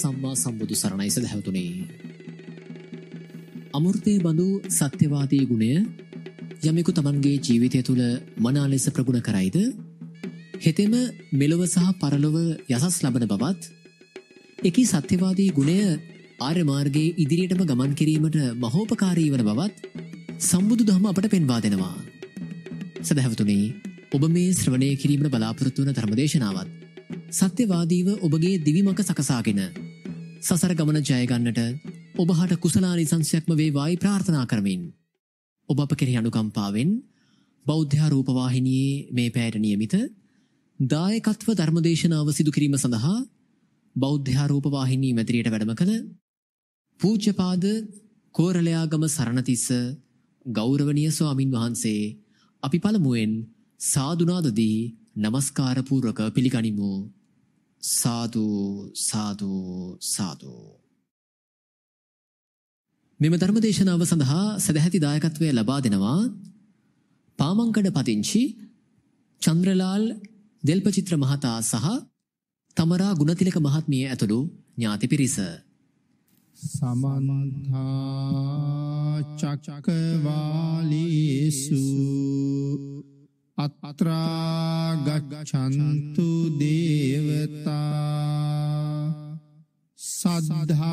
සම්මා සම්බුදු සරණයි සදහැවතුනේ. අමෘතය බඳු සත්‍යවාදී ගුණය යමෙකු තමන්ගේ ජීවිතය තුළ මනා ලෙස ප්‍රගුණ කරයිද හෙතෙම මෙලොව සහ පරලොව යසස් ලබන බවත් එක සත්‍යවාදී ගුණය ආර්මාර්ගේ ඉදිරියටම ගමන් කිරීමට මහෝපකාරී වන බවත් සම්බුදු දහම අපට පෙන්වා දෙෙනවා. සදැහැවතුනේ ඔබ මේ ශ්‍රවණය කිරීමට බලාපොරොත්තුවන ධර්මදේශනාවත්. සත්‍යවාදීව ඔබගේ දිවිමක සකසාගෙන. සසර ගමන ජයගන්නට ඔබහට කුසලානි සංසයක්ම වේවායි ප්‍රාර්ථනා කරමින්. ඔබ අප කෙරෙහි අනුකම්පාවෙන් බෞද්ධාරූපවාහිනයේ මේ පෑයට නියමිත දායකත්ව ධර්මදේශනාව සිදුකිරීම සඳහා බෞද්ධාරූපවාහිනී මැදිරියට වැඩම කළ පූජ්‍යපාද කෝරලයාගම සරණතිස්ස ගෞරවනීය ස්වාමින් වහන්සේ අපි පළමුවෙන් සාදුනාදදී নমස්කාර පූර්වක පිළිගනිමු සාදු සාදු සාදු මෙම ධර්මදේශනාව සඳහා සදැහැති දායකත්වය ලබා දෙනවා පාමංකඩ පදිංචි චන්ද්‍රලාල් දෙල්පචිත්‍ර මහතා සහ තමරා ගුණතිලක මහත්මිය ඇතුළු ඥාති පිරිස සමන්තා චක්කවාලීසු අත්‍රා ගග්ගචන්තු දේවතා සද්ධා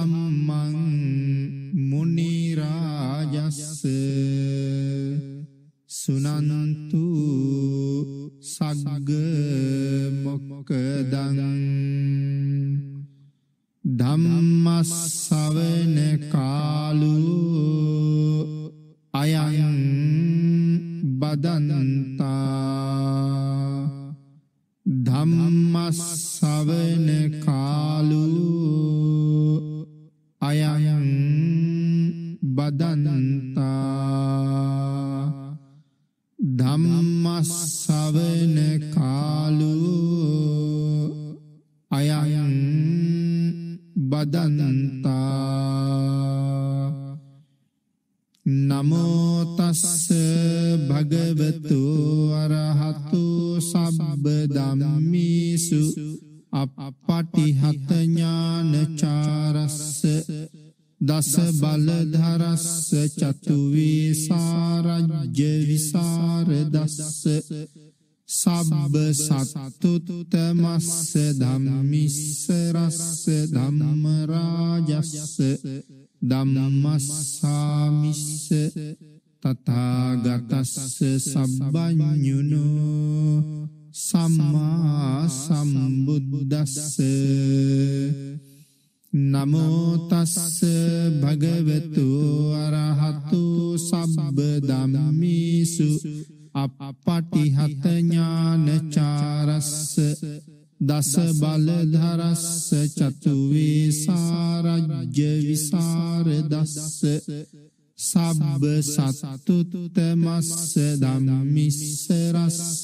බුදස්ස නමෝ තස්ස භගවතු අරහතු සම්බ ධම්මේසු අපපටිහත ඥානචාරස්ස දස බල ධරස්ස චතු වේසාරජ්‍ය විසර දස්ස සබ්බ සත්තුත මස්ස ධම්මිස්ස රස්ස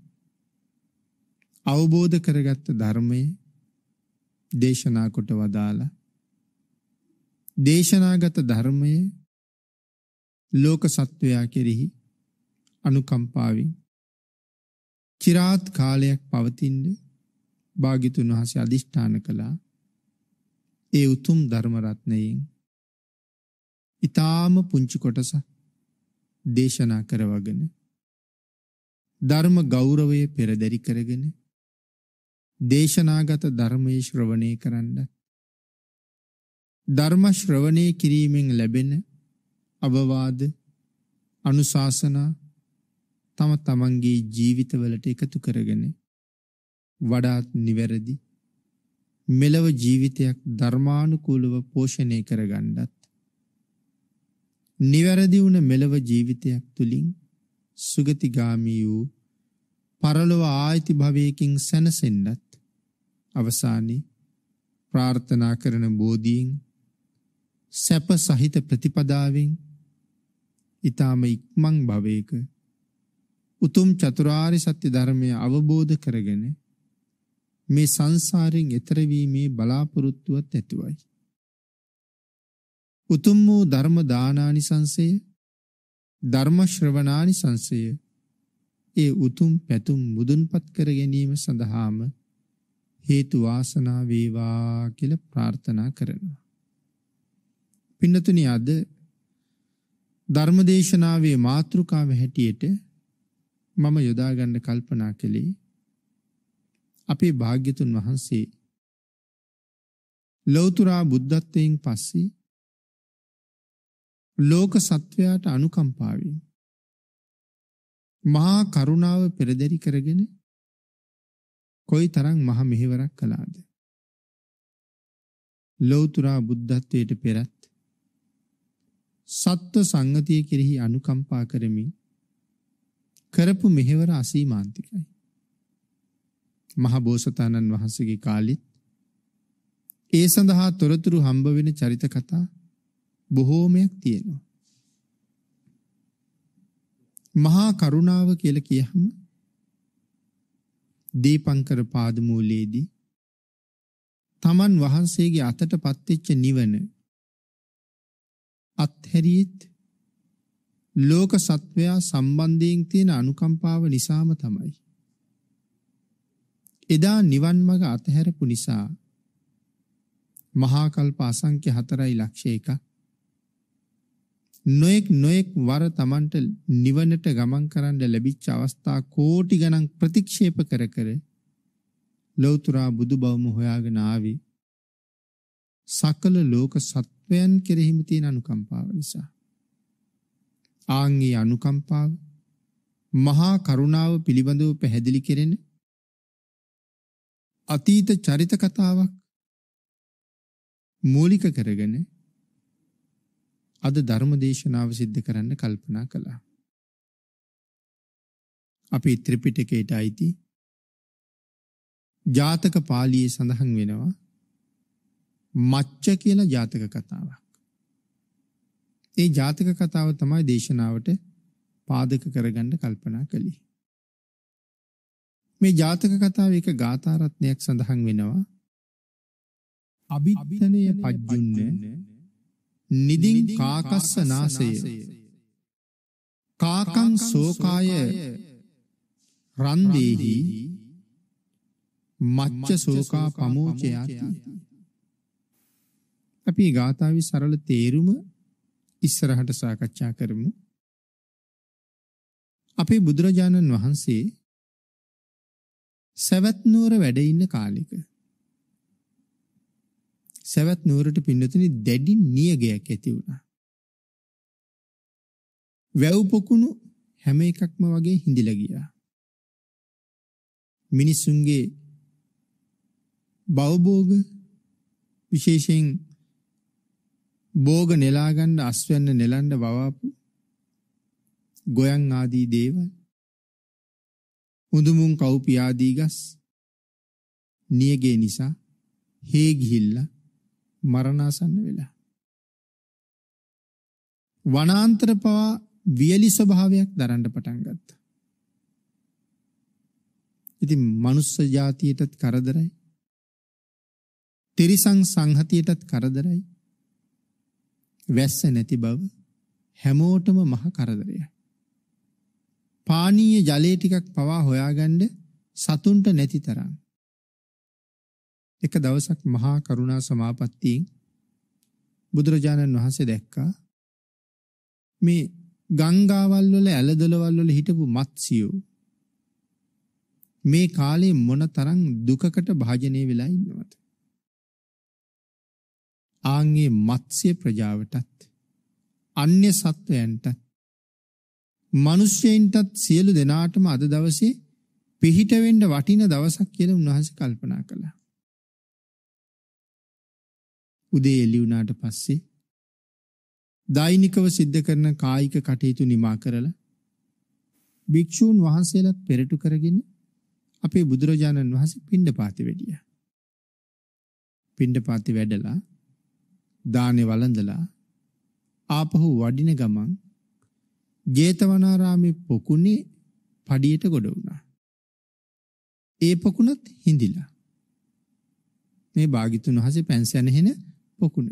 අවබෝධ කරගත්ත ධර්මය දේශනා කොට වදාලා දේශනාගත ධර්මය ලෝක සත්වයා කෙරෙහි අනුකම්පාවෙන් চিරාත් කාලයක් පවතින්න භාග්‍යතුන් වහන්සේ අදිෂ්ඨාන කළා ඒ උතුම් ධර්ම රත්නයෙන් ඊ타ම පුංචි කොටස දේශනා කරවගෙන ධර්ම ගෞරවයේ පෙරදරි කරගෙන දේශනාගත ධර්මයේ ශ්‍රවණය කරන්න. ධර්ම ශ්‍රවණය කිරීමෙන් ලැබෙන අවවාද අනුශාසනා තම තමන්ගේ ජීවිතවලට එකතු කරගෙන වඩාත් නිවැරදි මෙලව ජීවිතයක් ධර්මානුකූලව පෝෂණය කරගන්නත් නිවැරදි වුණ මෙලව ජීවිතයක් තුලින් සුගතිගාමී වූ පරලොව ආයිති භවයකින් සැනසෙන්නත් අවසානයේ ප්‍රාර්ථනා කරන බෝධීන් සැප සහිත ප්‍රතිපදාවෙන් ඊටාම ඉක්මන් භවයක උතුම් චතුරාර්ය සත්‍ය ධර්මය අවබෝධ කරගෙන මේ සංසාරයෙන් එතර වීමේ බලාපොරොත්තුවත් ඇතුවයි. උතුම් වූ ධර්ම දානානිසංසය ධර්ම ශ්‍රවණානිසංසය ඒ උතුම් පැතුම් මුදුන්පත් කර ගැනීම සඳහාම හේතු වාසනා වේවා කියලා ප්‍රාර්ථනා කරනවා. පින්නතුනි අද ධර්මදේශනාවේ මාතෘකාව හැටියට මම යොදා ගන්න කල්පනා කළේ අපේ භාග්‍යතුන් වහන්සේ ලෞතුරා බුද්ධත්වයෙන් පස්සේ ලෝක සත්වයාට අනුකම්පාවෙන් මහා කරුණාව පෙරදරි කරගෙන කොයි තරම් මහ මෙහෙවරක් කළාද ලෞතුරා බුද්ධත්වයට පෙරත් සත්ව සංගතිය කෙරෙහි අනුකම්පා කරමින් කරපු මෙහෙවර අසීමාන්තිකයි මහ බෝසතාණන් වහන්සේගේ කාලෙත් ඒ සඳහා තොරතුරු හම්බ වෙන චරිත කතා බොහෝමයක් තියෙනවා. මහා කරුණාව කියලා කියහම දීපංකර පාදමූලයේදී තමන් වහන්සේගේ අතට පත්වෙච්ච නිවන අත්හැරියෙත් ලෝක සත්වයා සම්බන්ධයෙන් තියෙන අනුකම්පාව නිසාම තමයි. එදා නිවන් මඟ අතහැරපු නිසා මහා කල්ප අසංඛ්‍ය 4.1 නොඑක් නොඑක් වර Tamanට නිවනට ගමන් කරන්න ලැබිච්ච අවස්ථා කෝටි ගණන් ප්‍රතික්ෂේප කර කර ලෞතර බුදුබවම හොයාගෙන ආවි සකල ලෝක සත්වයන් කෙරෙහිම තියෙන අනුකම්පාව නිසා ආන්ගේ අනුකම්පාව මහා කරුණාව පිළිබඳව පැහැදිලි කෙරෙන අතීත චරිත කතාවක් මූලික කරගෙන අද ධර්ම දේශනාව සිද්ධ කරන්න කල්පනා කළා. අපි ත්‍රිපිටකයට අයිති ජාතක පාලියේ සඳහන් වෙනවා මච්ච කියලා ජාතක කතාවක්. ඒ ජාතක කතාව තමයි දේශනාවට පාදක කරගන්න කල්පනා කළේ. මේ ජාතක කතාව එක ගාථාරත්නයක් සඳහන් වෙනවා. අභිත්තනය පජ්ජුන්නේ නිදින් කාකස්ස නාසය කාකං සෝකාය රන්දේහි මච්ච සෝකා පමෝචයාති අපි ගාථාවේ සරල තේරුම ඉස්සරහට සාකච්ඡා කරමු අපේ බුදුරජාණන් වහන්සේ සවැත් නුවර වැඩ ඉන්න කාලෙක සවැත් නුවරට පින්නතුනි දැඩි නියගයක් ඇති වුණා. වැව් පොකුණු හැම එකක්ම වගේ හිඳිලා ගියා. මිනිසුන්ගේ බවභෝග විශේෂයෙන් භෝග නෙලා ගන්න අස්වැන්න නෙලන්න වවාපු ගොයන් ආදී දේවල් උඳුමුන් කව්පියාදී ගස් නියගේ නිසා හේ ගිහිල්ලා මරණාසන්න වෙලා. වනාන්තර පවා වියලි ස්වභාවයක් දරන්න පටන් ගත්තා. ඉතින් මනුස්ස ජාතියටත් කරදරයි. තිරිසං සංහතියටත් කරදරයි. වැස්ස නැති බව හැමෝටම මහ කරදරයයි. පානීය ජලය ටිකක් පවා හොයාගන්න සතුන්ට නැති තරම්. එක දවසක් මහා කරුණා සමාපත්තියෙන් බුදුරජාණන් වහන්සේ දැක්කා මේ ගංගාවල් වල ඇලදොලවල් වල හිටපු මත්සියෝ මේ කාලේ මොනතරම් දුකකට භාජනය වෙලා ඉන්නවද ආන්ගේ මත්ස්‍ය ප්‍රජාවටත් අන්‍ය සත්වයන්ටත් මිනිස්යන්ටත් සියලු දෙනාටම අද දවසේ පිහිට වෙන්න වටින දවසක් කියලා උන්වහන්සේ කල්පනා කළා උදේ එළි වුණාට පස්සේ දෛනිකව සිද්ධ කරන කායික කටයුතු නිමා කරලා භික්ෂූන් වහන්සේලාත් පෙරටු කරගෙන අපේ බුදුරජාණන් වහන්සේ පිණ්ඩපාති වෙඩියා. පිණ්ඩපාති වැඩලා දානේ වළඳලා ආපහු වඩින ගමන් ජේතවනාරාමේ පොකුණේ පඩියට ගොඩ වුණා. ඒ පොකුණත් හිඳිලා. මේ භාගිතුන් වහන්සේ පැන්සැනහෙන පොකුණ.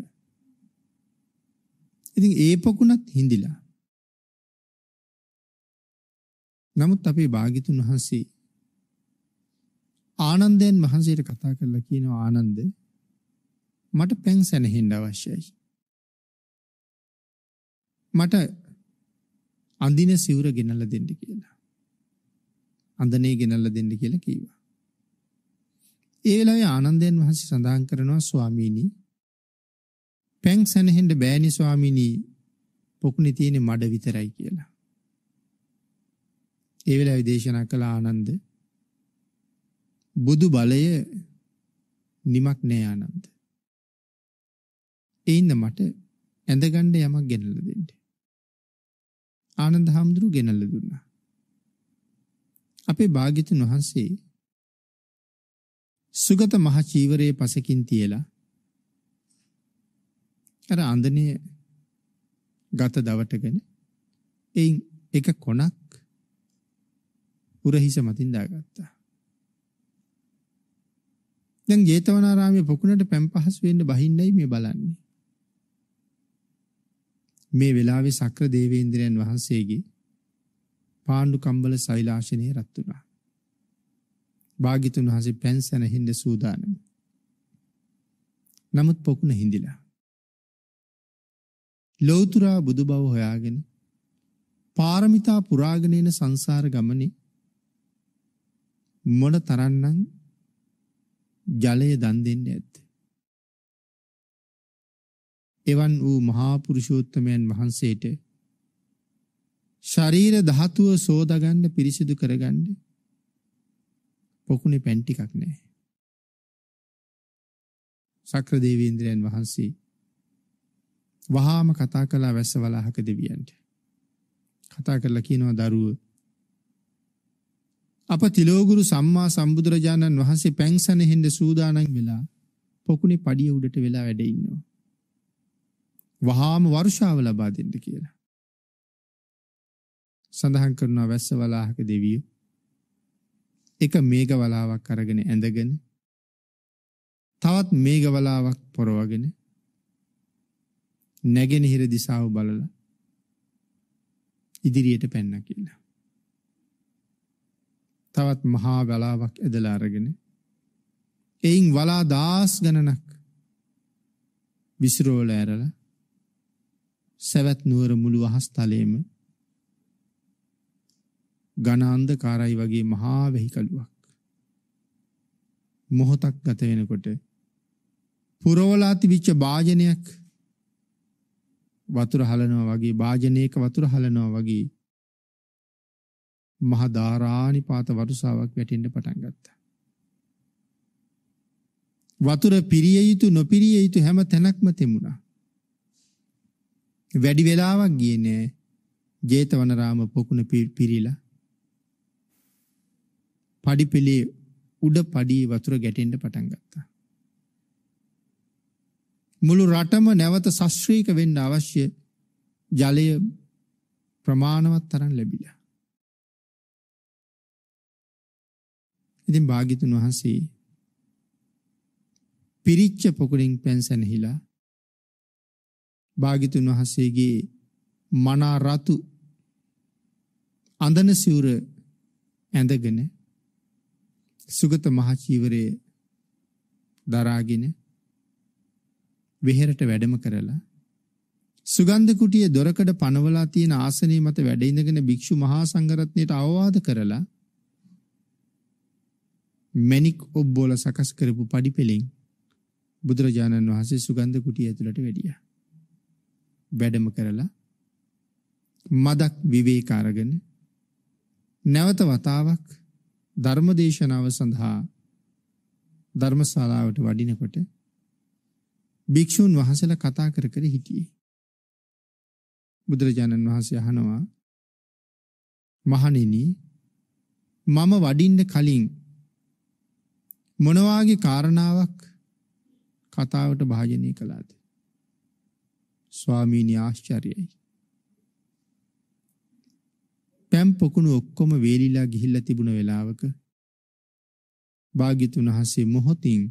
ඉතින් ඒ පොකුණත් හිඳිලා. නමුත් අපේ භාග්‍යතුන් වහන්සේ ආනන්දයන් වහන්සේට කතා කරලා කියනවා ආනන්ද මට පැන් සැනහෙන්න අවශ්‍යයි. මට අඳින සිවුර ගෙනල්ලා දෙන්න කියලා. අඳනේ ගෙනල්ලා දෙන්න කියලා කීවා. ඒ වෙලාවේ ආනන්දයන් වහන්සේ සඳහන් කරනවා ස්වාමීනි පැන් සැනහෙන්න බෑනි ස්වාමිනී පොකුණේ තියෙන මඩ විතරයි කියලා. ඒ වෙලාවේ දේශනා කළ ආනන්ද බුදු බලය නිමක් නෑ ආනන්ද. ඒින්ද මට ඇඳගන්න යමක් ගෙනල්ලා දෙන්න. ආනන්ද හාමුදුරු ගෙනල්ලා දුන්නා. අපේ භාග්‍යතුන් වහන්සේ සුගත මහ චීවරයේ පසකින් තියලා අර අන්දනේ ගත දවටගෙන එයින් එක කොනක් උරහිස මතින් දාගත්තා. දැන් ජේතවනාරාමයේ පොකුණට පැම් පහසු වෙන්න බහින්නයි මේ බලන්නේ. මේ වෙලාවේ සක්‍ර දේවේන්ද්‍රයන් වහන්සේගේ පාණ්ඩු කම්බල සෛලාශනයේ රත් වුණා. භාග්‍යතුන් වහන්සේ පැන්සන හිඳ සූදානම්. නමුත් පොකුණ හිඳිලා ලෝතුරා බුදු බව හොයාගෙන පාරමිතා පුරාගෙන එන සංසාර ගමනේ මොන තරම්නම් ජලය දන් දෙන්නේ ඇත්ද? එවන් වූ මහා පුරුෂෝත්තමයන් වහන්සේට ශරීර ධාතුව සෝදාගන්න පිරිසිදු කරගන්න පොකුණේ පැන් ටිකක් නැහැ. සක්‍ර දේවීන්ද්‍රයන් වහන්සේ වහාම කතා කළා වැස්ස වලාහක දෙවියන්ට. කතා කරලා කියනවා දරුවෝ අප තිලෝගුරු සම්මා සම්බුදුරජාණන් වහන්සේ පැංසන හෙන්ඩ සූදානන් වෙලා පොකුණේ පඩිය උඩට වෙලා වැඩ ඉන්නවා. වහාම වර්ෂාව ලබා දෙන්න කියලා. සඳහන් කරනවා වැස්ස වලාහක දෙවියෝ එක මේග වලාවක් අරගෙන ඇඳගෙන තවත් මේග වලාවක් පොරවගෙන නැගෙනහිර දිසාව බලලා ඉදිරියට පැන්න කියලා. තවත් මහා වලාවක් ඇදලා අරගෙන එයින් වලා දාස් ගණනක් විසිරෝල ඇරලා සවැත් නුවර මුළු අහස් තලයේම ඝන අන්ධකාරයි වගේ මහා වෙහිකලුවක් මොහොතක් ගත වෙනකොට පුරවලා තිබිච්ච වාජනයක් වතුර හලනවා වගේ වාජනයක වතුර හලනවා වගේ මහ ධාරානිපාත වරුසාවක් වැටෙන්න පටන් ගත්තා. වතුර පිරිය යුතු නොපිරිය යුතු හැම තැනක්ම තෙමුණා. වැඩි වෙලාවක් ගියේ නෑ ජේතවනරාම පොකුණ පිරිලා. පඩිපෙළේ උඩ පඩියේ වතුර ගැටෙන්න පටන් ගත්තා. මුළු රටම නැවත සශ්‍රීක වෙන්න අවශ්‍ය ජලය ප්‍රමාණවත් තරම් ලැබිලා. ඉතින් භාග්‍යතුන් වහන්සේ පිරිච්ච පොකුරින් පැන්සැනහිලා භාග්‍යතුන් වහන්සේගේ මනා රතු අඳන සිවුර ඇඳගෙන සුගත මහචීවරය දරාගෙන වෙහෙරට වැඩම කරලා සුගන්ධ කුටිය දොරකඩ පනවලා තියෙන ආසනය මත වැඩ ඉඳගෙන භික්ෂු මහා සංඝරත්නයට අවවාද කරලා මණික් ඔබ්බෝල සකස් කරපු පඩිපෙලින් බුදුරජාණන් වහන්සේ සුගන්ධ කුටිය ඇතුළට වැඩියා. වැඩම කරලා මදක් විවේක අරගෙන නැවත වතාවක් ධර්මදේශනාව සඳහා ධර්මශාලාවට වඩිනකොට භික්ෂුන් වහන්සේලා කතා කර කර හිටියේ. බුදුරජාණන් වහන්සේ අහනවා මහණෙනි මම වඩින්න කලින් මොනවාගේ කාරණාවක් කතාවට භාජනය කළාද? ස්වාමීනි ආශ්චර්යයි. පැම් පොකුණු ඔක්කොම වේලිලා ගිහිල්ලා තිබුණ වෙලාවක භාග්‍යතුන් වහන්සේ මොහොතින්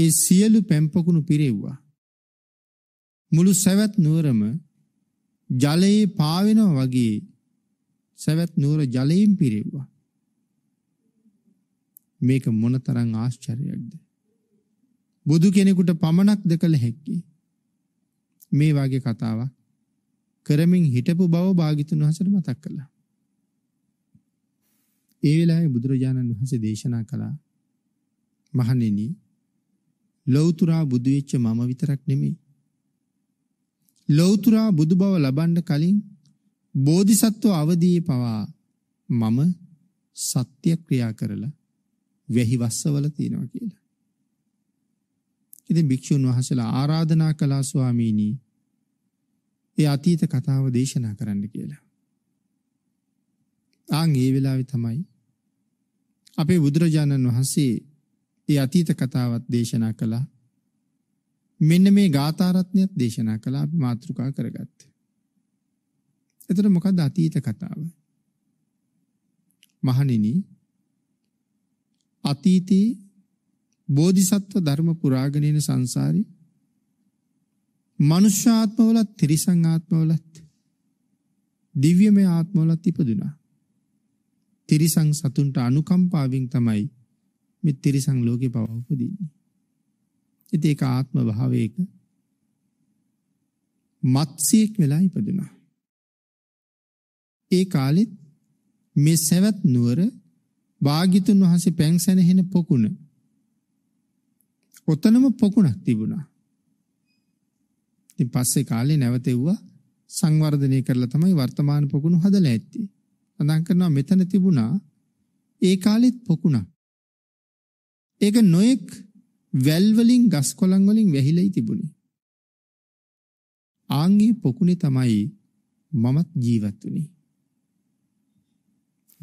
ඒ සියලු පැම්පකුණු පිරෙව්වා. මුළු සැවැත් නුවරම ජලයේ පාවෙනවා වගේ සැවැත් නුවර ජලයෙන් පිරෙව්වා. මේක මොනතරම් ආශ්චර්යයක්ද? බුදු කෙනෙකුට පමණක් දෙකල හැක්කේ. මේ වගේ කතාවක් කරමින් හිටපු බව භාගිතුන් වහන්සේට මතක් කළා. ඒ වෙලාවේ බුදුරජාණන් වහන්සේ දේශනා කළා මහණෙනි ලෞතුරා බුදු වෙච්ච මම විතරක් නෙමෙයි. ලෞතුරා බුදු බව ලබන්න කලින් බෝධිසත්ව අවදී පවා මම සත්‍ය ක්‍රියා කරලා වැහි වස්සවල තියනවා කියලා. ඉතින් භික්ෂුන් වහන්සේලා ආරාධනා කළා ස්වාමීනි ඒ අතීත කතාව දේශනා කරන්න කියලා. ආන් ඒ වෙලාවේ තමයි අපේ බුදුරජාණන් වහන්සේ ඒ අතීත කතාවත් දේශනා කළා. මෙන්න මේ ගාථාරත්නයත් දේශනා කළා අපි මාතෘකා කරගත්තේ. එතකොට මොකද්ද අතීත කතාව? මහණෙනි අතීතේ බෝධිසත්ව ධර්ම පුරාගෙන යන සංසාරේ මනුෂ්‍ය ආත්මවලත් තිරිසන් ආත්මවලත් දිව්‍යමය ආත්මවලත් ඉපදුනා. තිරිසන් සතුන්ට අනුකම්පාවෙන් තමයි මේ තිරිසන් ලෝකේ පව උපදින්නේ. ඉතින් ඒක ආත්ම භාවයක මත්සියෙක් වෙලා ඉපදුනා. ඒ කාලෙත් මේ සවැත් නුවර වාගිතුන් වහන්සේ පැන්සැනහෙන පොකුණ ඔතනම පොකුණක් තිබුණා. ඉතින් පස්සේ කාලේ නැවතෙව්වා සංවර්ධනය කරලා තමයි වර්තමාන පොකුණු හදලා ඇත්තේ. සඳහන් කරනවා මෙතන තිබුණා ඒ කාලෙත් පොකුණක්. ඒක නොයෙක් වැල් වලින් ගස් කොළන් වලින් වැහිලායි තිබුණේ. ආන්ගේ පොකුණේ තමයි මමත් ජීවත් වුනේ.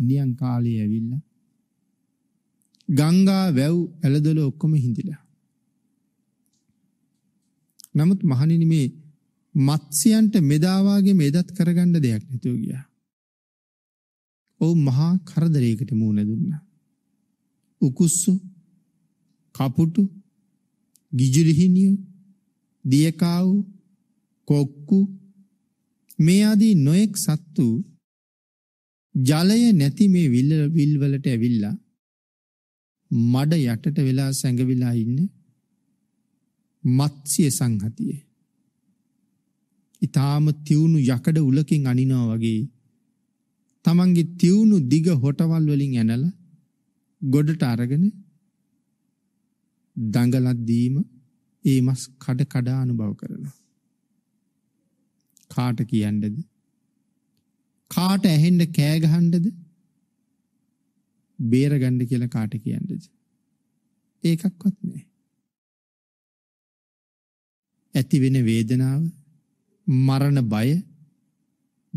නියං කාලේ ඇවිල්ලා ගංගා වැව් ඇලදොල ඔක්කොම හිඳිලා. නමුත් මහණෙනි මේ මත්ස්‍යයන්ට මෙදා වාගේ මෙදත් කරගන්න දෙයක් නැතුව ගියා. ඔව් මහා කරදරයකට මුහුණ දුන්නා. උකුස්සෝ කපුටු, ගිජුලිහිනියු, දියකාව්, කොක්කු මේ ආදී නොඑක් සත්තු ජලය නැති මේ විල් විල් වලට ඇවිල්ලා මඩ යටට වෙලා සැඟවිලා ඉන්න මත්ස්‍ය සංහතිය. ඊටාම තියුණු යකඩ උලකින් අනිනවා වගේ තමන්ගේ තියුණු දිග හොටවල් වලින් ඇනලා ගොඩට අරගෙන දඟලද්දීම ඒ මස් කඩ කඩා අනුභව කරනවා. කාට කියන්නද? කාට ඇහෙන්න කෑ ගහන්නද? බේරගන්න කියලා කාට කියන්නද? ඒකක්වත් නෑ. ඇති වෙන වේදනාව, මරණ බය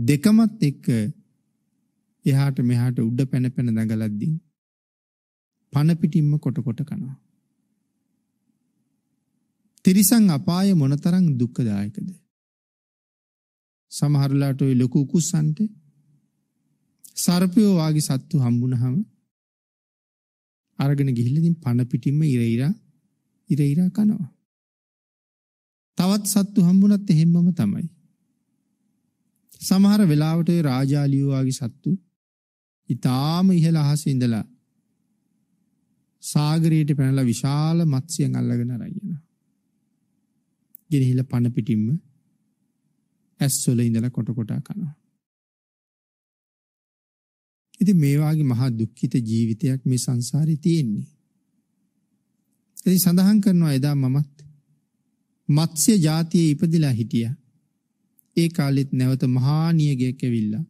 දෙකමත් එක්ක එහාට මෙහාට උඩ පැන පැන දඟලද්දී පන පිටින්ම කොට කොට කනවා. තිරිසන් අපාය මොනතරම් දුක්ඛදායකද? සමහරලාට ওই ලොකු කුසන්ට සර්පයෝ වාගේ සත්තු හම්බුනහම අරගෙන ගිහිල්ලා ඉතින් පණ පිටින්ම ඉර ඉරා ඉර ඉරා කනවා. තවත් සත්තු හම්බුනත් එහෙම්මම තමයි. සමහර වෙලාවට ඒ රාජාලියෝ වාගේ සත්තු ඊටාම ඉහළ අහසේ ඉඳලා සාගරයට පැනලා විශාල මත්ස්‍යයන් අල්ලගෙන අරන් යනවා. ගෙනහිලා පණ පිටින්ම ඇස්වල ඉඳලා කොට කොටා කනවා. ඉතින් මේ වාගේ මහා දුක්ඛිත ජීවිතයක් මේ සංසාරේ තියෙන්නේ. ඉතින් සඳහන් කරනවා එදා මමත් මත්ස්‍ය జాතියේ ඉපදිලා හිටියා. ඒ කාලෙත් නැවත මහා නියගයක් ඇවිල්ලා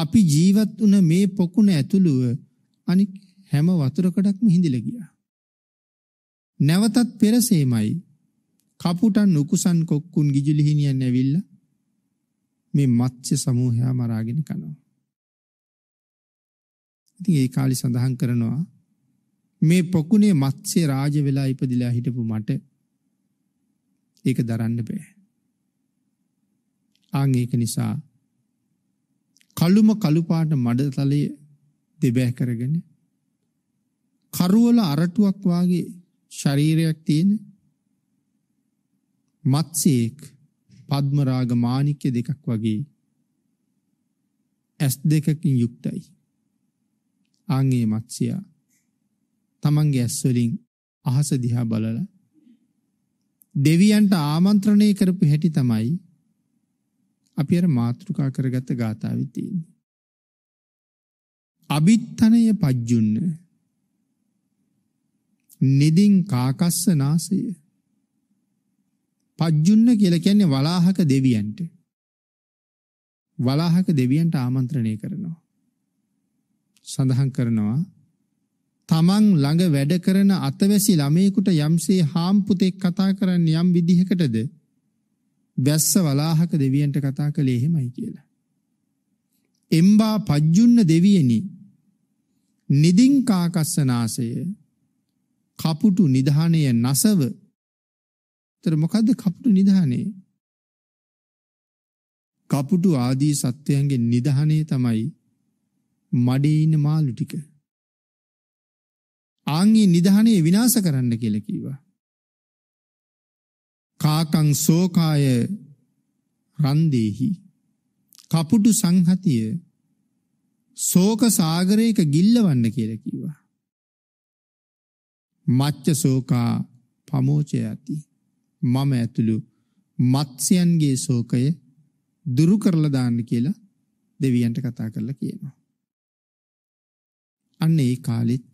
අපි ජීවත් වුණ මේ පොකුණ ඇතුළුව අනික් හැම වතුරකටක්ම හිඳිලා ගියා. නැවතත් පෙරසේමයි කපුටන් නුකුසන් කොක්කුන් ගිජුලි හිනියන් ඇවිල්ලා මේ මත්ස්‍ය සමූහයා මරාගෙන කනවා. ඉතින් ඒ කාලේ සඳහන් කරනවා මේ පොකුණේ මත්ස්‍ය රාජ වෙලා ඉපදිලා හිටපු මට ඒක දරන්න බෑ. ආන් ඒක නිසා කළුම කළු පාට මඩතලය දෙබෑ කරගෙන කරවල අරටුවක් වාගේ ශරීරයක් තියෙන මත්සේක් පද්මරාග මාණික්‍ය දෙකක් වගේ ඇස් දෙකකින් යුක්තයි. ආන්ගේ මත්සියා තමන්ගේ ඇස් වලින් අහස දිහා බලලා දෙවියන්ට ආමන්ත්‍රණය කරපු හැටි තමයි අපි අර මාතෘකා කරගත්ත ගාථාවේ තියෙන්නේ. අබිත්තනය පජ්ජුන්න නිදින් කාකස්ස නාසය පජ්ජුන්න කියලා කියන්නේ වලාහක දෙවියන්ට. වලාහක දෙවියන්ට ආමන්ත්‍රණය කරනවා. සඳහන් කරනවා තමන් ළඟ වැඩ කරන අතවැසි ළමයෙකුට යම්සේ හාම්පුතෙක් කතා කරන්න යම් විදිහකටද වැස්ස වලාහක දෙවියන්ට කතා කළේ එහෙමයි කියලා. එම්බා පජ්ජුන්න දෙවියනි නිදින් කාකස්සනාසය කපුටු නිධානය නසව ඒතර මොකද්ද කපුටු නිධානේ? කපුටු ආදී සත්වයන්ගේ නිධානේ තමයි මඩේ ඉන්න මාළු ටික. ආන්ගේ නිධානේ විනාශ කරන්න කියලා කිව්වා. කාකං සෝකාය රන්දේහි කපුටු සංහතිය ශෝක සාගරයක ගිල්ලවන්න කියලා කිව්වා. මච්ච සෝකා පමෝචයති මම ඇතුළු මත්ස්‍යයන්ගේ ශෝකය දුරු කරලා දාන්න කියලා දෙවියන්ට කතා කරලා කියනවා. අන්න ඒ කාලෙත්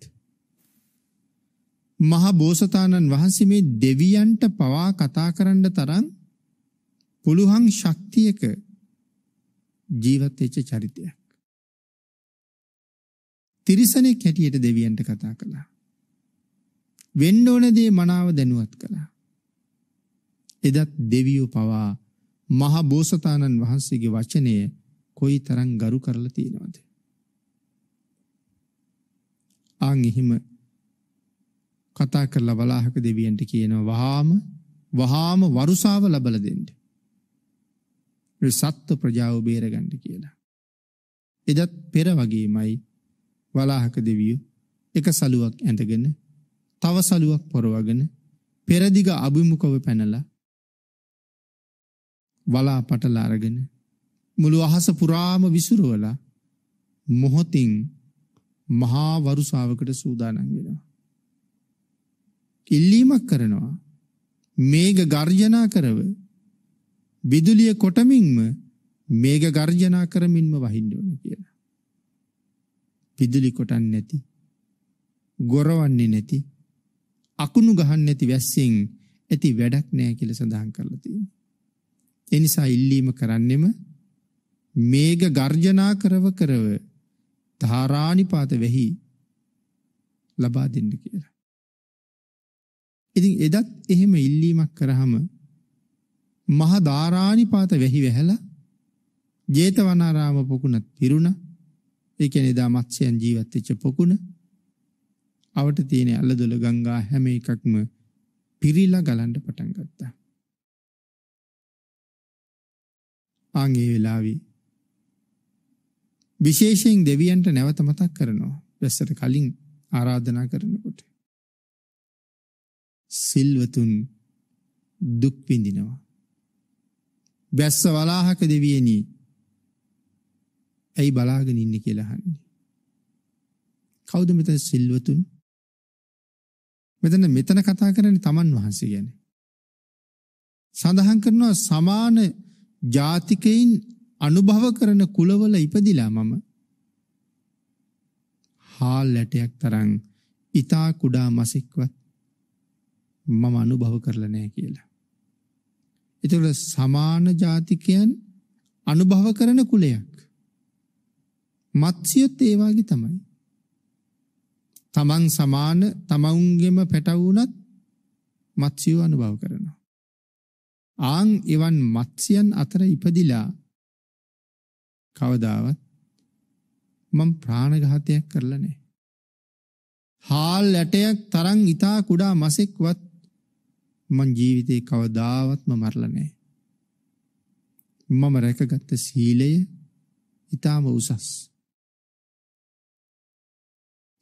මහා බෝසතාණන් වහන්සේ මේ දෙවියන්ට පවා කතා කරන්න තරම් පුළුවන් ශක්තියක ජීවත් වෙච්ච චරිතයක්. තිරිසනෙක් හැටියට දෙවියන්ට කතා කළා. වෙන්න ඕන දේ මනාව දැනුවත් කළා. එදත් දෙවියෝ පවා මහා බෝසතාණන් වහන්සේගේ වචනය කොයි තරම් ගරු කරලා තියෙනවද? ආන් එහිම කතා කරලා වලාහක දෙවියන්ට කියනවා වහාම වහාම වරුසාව ලබලා දෙන්න. ඒ සත්ත්ව ප්‍රජාව බේරගන්න කියලා. එදත් පෙර වගේමයි වලාහක දෙවියෝ එක සලුවක් ඇඳගෙන තව සලුවක් පොරවගෙන පෙරදිග අභිමුඛව පැනලා වලාපටල අරගෙන මුළු අහස පුරාම විසිරවලා මොහොතින් මහා වරුසාවකට සූදානම් වෙනවා. ඉල්ලීමක් කරනවා. මේඝ ගර්ජනා කරව විදුලිය කොටමින්ම මේඝ ගර්ජනා කරමින්ම වහින්න ඕන කියලා. විදුලි කොටන්නේ නැති, ගොරවන්නේ නැති, අකුණු ගහන්නේ නැති වැස්සෙන් ඇති වැඩක් නැහැ කියලා සඳහන් කරලා තියෙනවා. ඒ නිසා ඉල්ලීම කරන්නෙම මේඝ ගර්ජනා කරව කරව ධාරානිපාත වෙහි ලබා දෙන්න කියලා. ඉතින් එදත් එහෙම ඉල්ලීමක් කරාම මහ ධාරානිපාත වෙහි වැහැලා ජේතවනාරාම පොකුණ පිරුණා. ඒ කියන්නේ දා මත්ස්‍යයන් ජීවත් වෙච්ච පොකුණ අවට තියෙන අලදොල ගංගා හැම එකක්ම පිරීලා ගලන්න පටන් ගත්තා. ආන් ඒ වෙලාවේ විශේෂයෙන් දෙවියන්ට නැවත මතක් කරනවා වැස්සට කලින් ආරාධනා කරනකොට සිල්වතුන් දුක් විඳිනවා වැස්ස වලාහක දෙවියනි ඇයි බලාගෙන ඉන්නේ කියලා අහන්නේ කවුද මෙතන සිල්වතුන් මෙතන මෙතන කතා කරන්නේ තමන් වහන්සේ ගැන සඳහන් කරනවා සමාන ජාතිකයින් අනුභව කරන කුලවල ඉපදිලා මම හාල් ලැටයක් තරම් ඊතා කුඩා මසෙක්වත් මම අනුභව කරලා නැහැ කියලා. ඒතකොට සමාන ජාතිකයන් අනුභව කරන කුලයක්. මත්සියත් ඒ වගේ තමයි. තමන් සමාන තමවුන්ගෙම පැටවුණත් මත්සියව අනුභව කරනවා. ආන් එවන් මත්ස්‍යයන් අතර ඉපදිලා කවදාවත් මම ප්‍රාණඝාතයක් කරලා නැහැ. හාල් ඇටයක් තරම් ඊතා කුඩා මසෙක්වත් මං ජීවිතේ කවදාවත්ම මරලා නැහැ. මම රැකගත්ත සීලය ඊටාම උසස්.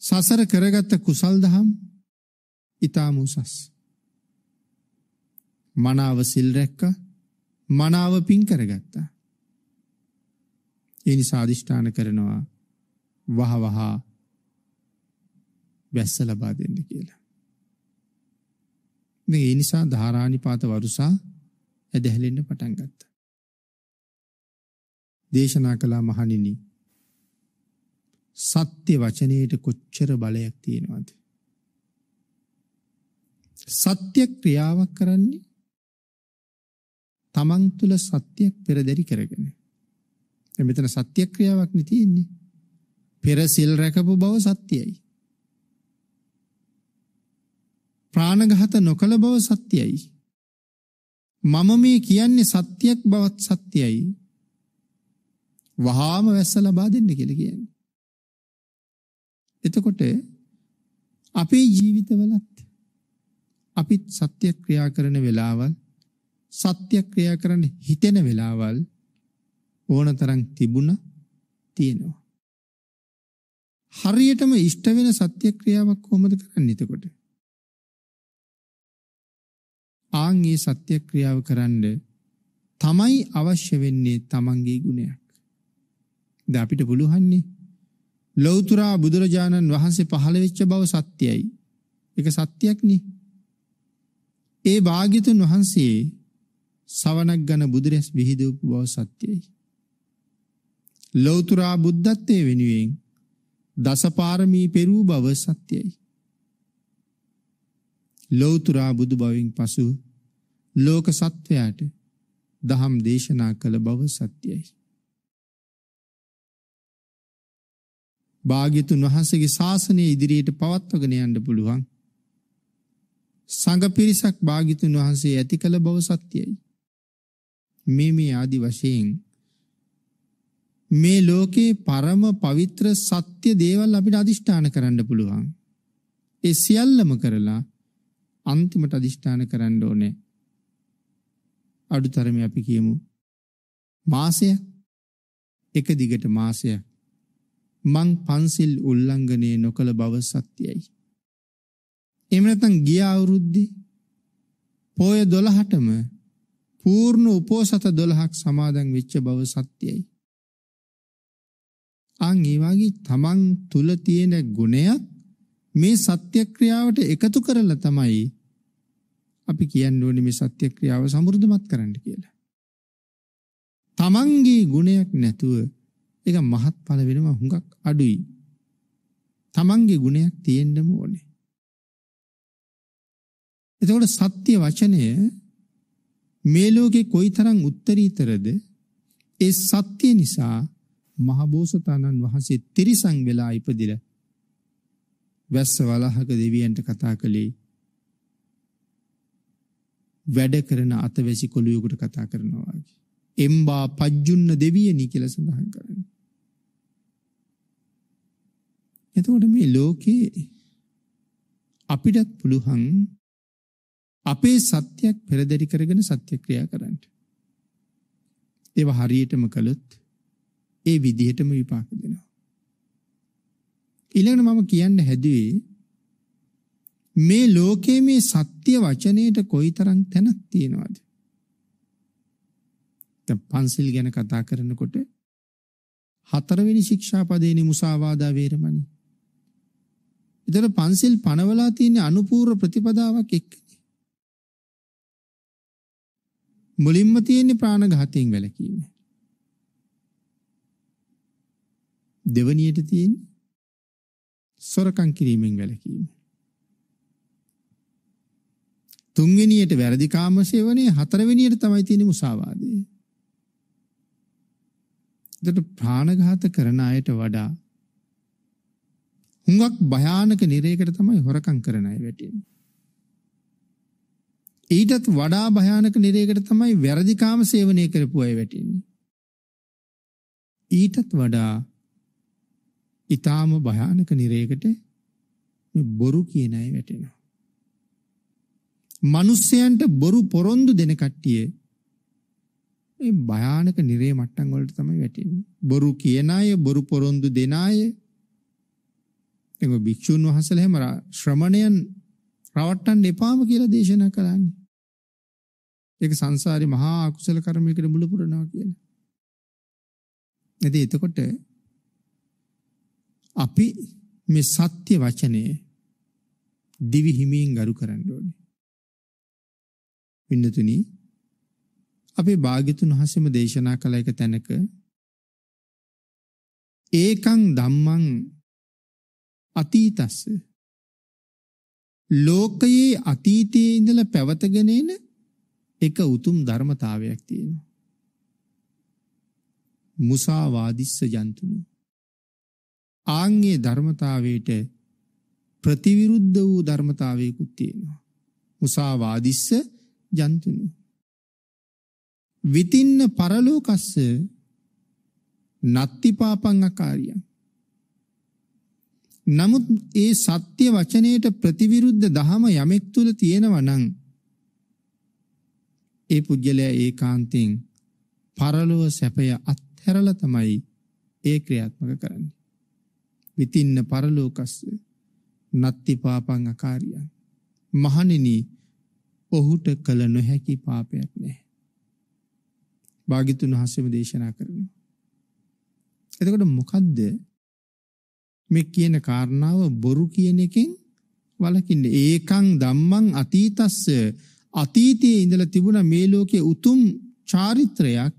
සසර කරගත්ත කුසල් දහම් ඊටාම උසස්. මනාව සිල් රැක්කා. මනාව පින් කරගත්තා. ඒ නිසා අදිෂ්ඨාන කරනවා වහවහ වැස්ස ලබා දෙන්න කියලා. මේ ඒ නිසා ධාරානිපාත වරුසා ඇදහැලෙන්න පටන් ගත්තා. දේශනා කළා මහණෙනි සත්‍ය වචනයේට කොච්චර බලයක් තියෙනවද? සත්‍ය ක්‍රියාවක් කරන්නේ තමන් තුළ සත්‍යයක් පෙරදරි කරගෙන. මෙතන සත්‍යක්‍රියාවක් නේ තියෙන්නේ. පෙර සිල් රැකපු බව සත්‍යයි. ප්‍රාණඝාත නොකළ බව සත්‍යයි. මම මේ කියන්නේ සත්‍යයක් බවත් සත්‍යයි. වහාම වැස්ස ලබා දෙන්න කියලා කියන්නේ. එතකොට අපේ ජීවිතවලත් අපිත් සත්‍ය ක්‍රියා කරන වෙලාවල් සත්‍ය ක්‍රියා කරන්න හිතෙන වෙලාවල් ඕන තරම් තිබුණා තියෙනවා. හරියටම ඉෂ්ට වෙන සත්‍ය ක්‍රියාවක් කොහොමද කරන්නේ එතකොට? ආන් මේ සත්‍ය ක්‍රියාව කරන්න තමයි අවශ්‍ය වෙන්නේ Tamange ගුණයක්. දැන් අපිට පුළුවන්නේ ලෞතර බුදුරජාණන් වහන්සේ පහළ වෙච්ච බව සත්‍යයි. ඒක සත්‍යයක් නේ. ඒ භාග්‍යතුන් වහන්සේ සවනක් ගන බුදුරැස් විහිදූපු බව සත්‍යයයි. ලෞතුරා බුද්ධත්වය වෙනුවෙන් දසපාරමී පෙරූ බව සත්‍යයයි. ලෞතුරා බුදු බවින් පසු ලෝක සත්වයාට දහම් දේශනා කළ බව සත්‍යයයි. භාග්‍යතුන් වහන්සේගේ ශාසනය ඉදිරියට පවත්වගෙන යන්න පුළුවන්. සංඝ පිරිසක් භාග්‍යතුන් වහන්සේ ඇති කළ බව සත්‍යයයි. මේ මේ ආදි වශයෙන් මේ ලෝකේ පරම පවිත්‍ර සත්‍ය දේවල් අපිට අදිෂ්ඨාන කරන්න පුළුවන්. ඒ සියල්ලම කරලා අන්තිමට අදිෂ්ඨාන කරන්න ඕනේ. අඩුතරමේ අපි කියමු මාසය එක දිගට මාසය මං පන්සිල් උල්ලංඝනය නොකළ බව සත්‍යයි. එහෙම නැත්නම් ගිය අවුරුද්දේ පොය 12ටම පූර්ණ උපෝසත 12ක් සමාදන් වෙච්ච බව සත්‍යයි. අන් ඒ වගේ තමන් තුල තියෙන ගුණයක් මේ සත්‍ය ක්‍රියාවට එකතු කරලා තමයි අපි කියන්න ඕනේ මේ සත්‍ය ක්‍රියාව සමෘද්ධමත් කරන්න කියලා. තමන්ගේ ගුණයක් නැතුව ඒක මහත්ඵල වෙනවා හුඟක් අඩුයි. තමන්ගේ ගුණයක් තියෙන්නම ඕනේ. එතකොට සත්‍ය වචනය මේ ලෝකේ කොයිතරම් උත්තරීතරද ඒ සත්‍ය නිසා මහබෝසතාණන් වහන්සේ තිරිසං වෙලා ඉපදිලා වැස්ස වලහක දෙවියන්ට කතා කළේ වැඩ කරන අතවැසි කොළුවෙකුට කතා කරනවා වගේ. එම්බා පජ්ජුන්න දෙවියනි කියලා සඳහන් කරන්නේ. එතකොට මේ ලෝකේ අපිටත් පුළුවන් අපේ සත්‍යයක් පෙරදරි කරගෙන සත්‍ය ක්‍රියා කරන්න. ඒව හරියටම කළොත් ඒ විදිහටම විපාක දෙනවා. ඊළඟට මම කියන්න හැදුවේ මේ ලෝකයේ මේ සත්‍ය වචනයට කොයිතරම් තැනක් තියෙනවද? දැන් පන්සිල් ගැන කතා කරනකොට හතරවෙනි ශික්ෂාපදේනි මුසාවාදා වේරමණී. ඒතර පන්සිල් පනවලා තියෙන අනුපූර්ව ප්‍රතිපදාවක් එක්ක මුලින්ම තියෙන්නේ ප්‍රාණඝාතයෙන් වැළකීම. දෙවණියට තියෙන්නේ සොරකම් කිරීමෙන් වැළකීම. තුන්වෙනියට වැරදි කාම සේවනයේ හතරවෙනියට තමයි තියෙන්නේ මුසාවාදය. එතකොට ප්‍රාණඝාත කරන අයට වඩා හුඟක් භයානක නිරේකට තමයි හොරකම් කරන අය වැටෙන්නේ. ඊටත් වඩා භයානක නිරේකට තමයි වැරදි කාම සේවනය කරපු අය වැටෙන්නේ. ඊටත් වඩා ඊටාම භයානක නිරේකට බොරු කියන අය වැටෙනවා. මිනිස්යන්ට බොරු පොරොන්දු දෙන කට්ටිය ඒ භයානක නිරේ මට්ටම් වලට තමයි වැටෙන්නේ. බොරු කියන අය, බොරු පොරොන්දු දෙන අය, එංගො භික්ෂුන් වහන්සේලා හැම ශ්‍රමණයන් රවට්ටන්න එපාම කියලා දේශනා කරන්නේ. ඒක සංසාරේ මහා අකුසල කර්මයකට මුල පුරනවා කියලා. එතකොට එතකොට අපි මේ සත්‍ය වචනය දිවි හිමියෙන් ගරු කරන්න ඕනේ. වින්නතුනි අපේ භාග්‍යතුන් හසෙම දේශනා කළ එක තැනක ඒකං ධම්මං අතීතස්ස ලෝකයේ අතීතයේ ඉඳලා පැවතගෙන එන එක උතුම් ධර්මතාවයක් තියෙනවා. මුසාවාදිස්ස ජන්තුනෝ. ආන්ගේ ධර්මතාවයට ප්‍රතිවිරුද්ධ වූ ධර්මතාවයකුත් තියෙනවා. මුසාවාදිස්ස ජන්තුනෝ. විතින්න පරලෝකස්ස නත්ති පාපං අකාරියං නමුත් ඒ සත්‍ය වචනයට ප්‍රතිවිරුද්ධ දහම යමෙක් තුල තියෙනවා නම් ඒ පුජ්‍යලයා ඒකාන්තයෙන් පරලෝව සැපය අත්හැරලා තමයි ඒ ක්‍රියාත්මක කරන්නේ. විතින්න පරලෝකස්ස නත්ති පාපං අකාරියං. මහණෙනි ඔහුට කල නොහැකි පාපයක් නැහැ. භාග්‍යතුන් හස්සම දේශනා කරනවා. එතකොට මොකද්ද මේ කියන කාරණාව බොරු කියන එකෙන් වළකින්න. ඒකං ධම්මං අතීතස්ස අතීතයේ ඉඳලා තිබුණ මේ ලෝකයේ උතුම් චාරිත්‍රයක්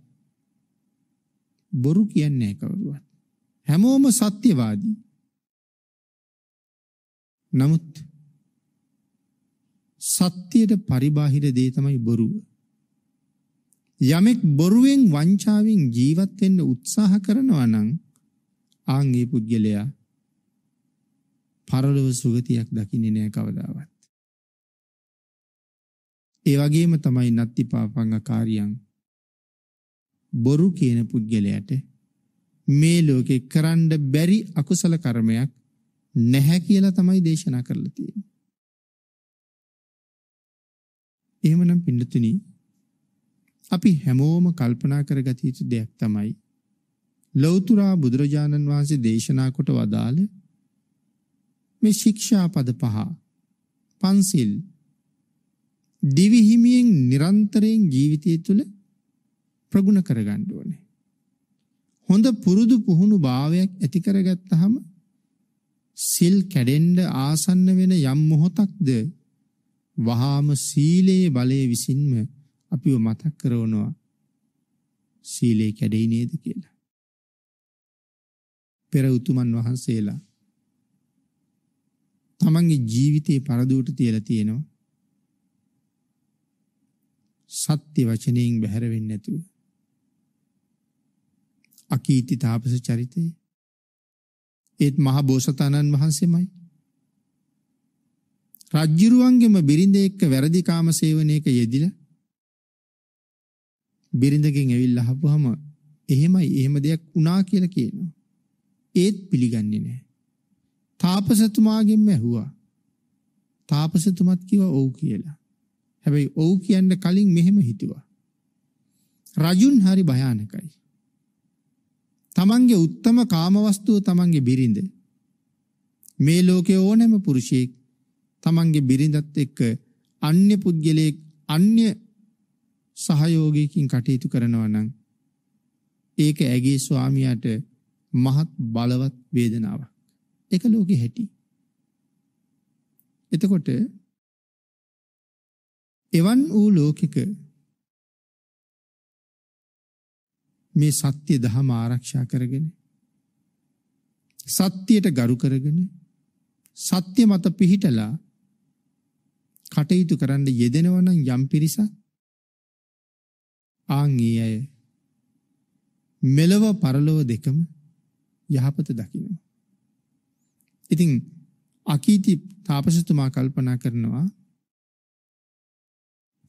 බොරු කියන්නේ කවුරුවත්. හැමෝම සත්‍යවාදී. නමුත් සත්‍යයට පරිබාහිර දේ තමයි බොරුව. යමෙක් බොරුවෙන් වංචාවෙන් ජීවත් වෙන්න උත්සාහ කරනවා නම් ආන් ඒ පුද්ගලයා පරලොව සුගතියක් දකින්නේ නෑ කවදාවත්. ඒ වගේම තමයි නත්ති පාපංගකාරියන් බොරු කියන පුද්ගලයාට මේ ලෝකේ කරන්න බැරි අකුසල කර්මයක් නැහැ කියලා තමයි දේශනා කරලා තියෙන්නේ. එහෙමනම් පින්නතුනි අපි හැමෝම කල්පනා කරගත යුතු දෙයක් තමයි ලෞතර බුදුරජාණන් වහන්සේ දේශනා කොට වදාළ මේ ශික්ෂා පද පහ පන්සිල් දිවි හිමියෙන් නිරන්තරයෙන් ජීවිතය තුළ ප්‍රගුණ කරගන්න ඕනේ. හොඳ පුරුදු පුහුණු භාවයක් ඇති කරගත්තාම සිල් කැඩෙන්න ආසන්න වෙන යම් මොහොතක්ද වහාම සීලයේ බලය විසින්ම අපිව මතක් කරවනවා සීලේ කැඩෙයි නේද කියලා. පෙර උතුමන් වහන්සේලා තමන්ගේ ජීවිතේ පරදුවට තියලා තියෙනවා. සත්‍ය වචනයෙන් බැහැර වෙන්නේ නැතුව. අකීති තාපස චරිතය. ඒත් මහ බෝසතාණන් වහන්සේමයි. රජ්ජුරුවන්ගෙම බිරිඳ එක්ක වැරදි කාම සේවනයක යෙදිලා බිරිඳගෙන් ඇවිල්ලා අහපුවාම එහෙමයි එහෙම දෙයක් වුණා කියලා කියනවා. ඒත් පිළිගන්නේ නැහැ. තාපසතුමාගෙන්ම ඇහුවා. තාපසතුමත් කිව්වා ඔව් කියලා. හැබැයි ඔව් කියන්න කලින් මෙහෙම හිතුවා. රජුන් හරි භයානකයි. තමන්ගේ උත්තම කාමවස්තුව තමන්ගේ බිරිඳ. මේ ලෝකේ ඕනෑම පුරුෂයෙක් තමන්ගේ බිරිඳත් එක්ක අන්‍ය පුද්ගලයෙක් අන්‍ය සහයෝගයකින් කටයුතු කරනවා නම් ඒක ඇගේ ස්වාමියාට මහත් බලවත් වේදනාවක්. ඒක ලෝකෙ හැටි. එතකොට එවන් වූ ලෝකික මේ සත්‍ය දහම ආරක්ෂා කරගෙන සත්‍යයට ගරු කරගෙන සත්‍ය මත පිහිටලා කටයුතු කරන්න යෙදෙනවා නම් යම් පිරිසක් ආන් ඊය මෙලව පරලව දෙකම යහපත දකිනවා ඉතින් අකීති තාපසතුමා කල්පනා කරනවා